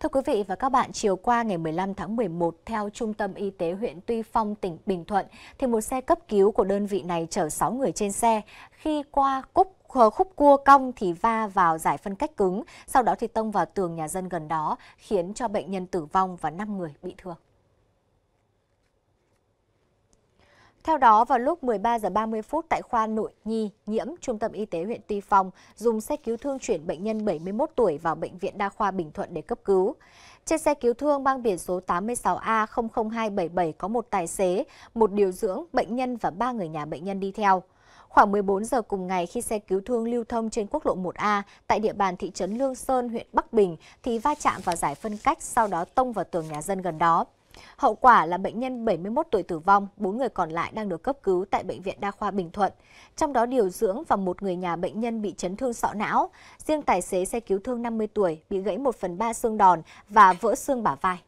Thưa quý vị và các bạn, chiều qua ngày 15 tháng 11, theo Trung tâm Y tế huyện Tuy Phong, tỉnh Bình Thuận, thì một xe cấp cứu của đơn vị này chở 6 người trên xe. Khi qua Cúc ờ, khúc cua cong thì va vào giải phân cách cứng, sau đó thì tông vào tường nhà dân gần đó, khiến cho bệnh nhân tử vong và 5 người bị thương. Theo đó, vào lúc 13 giờ 30 phút tại khoa nội nhi nhiễm Trung tâm Y tế huyện Tuy Phong dùng xe cứu thương chuyển bệnh nhân 71 tuổi vào bệnh viện đa khoa Bình Thuận để cấp cứu. Trên xe cứu thương mang biển số 86A00277 có một tài xế, một điều dưỡng, bệnh nhân và ba người nhà bệnh nhân đi theo. Khoảng 14 giờ cùng ngày khi xe cứu thương lưu thông trên quốc lộ 1A tại địa bàn thị trấn Lương Sơn, huyện Bắc Bình thì va chạm vào giải phân cách sau đó tông vào tường nhà dân gần đó. Hậu quả là bệnh nhân 71 tuổi tử vong, 4 người còn lại đang được cấp cứu tại Bệnh viện Đa khoa Bình Thuận. Trong đó điều dưỡng và một người nhà bệnh nhân bị chấn thương sọ não. Riêng tài xế xe cứu thương 50 tuổi bị gãy 1 phần 3 xương đòn và vỡ xương bả vai.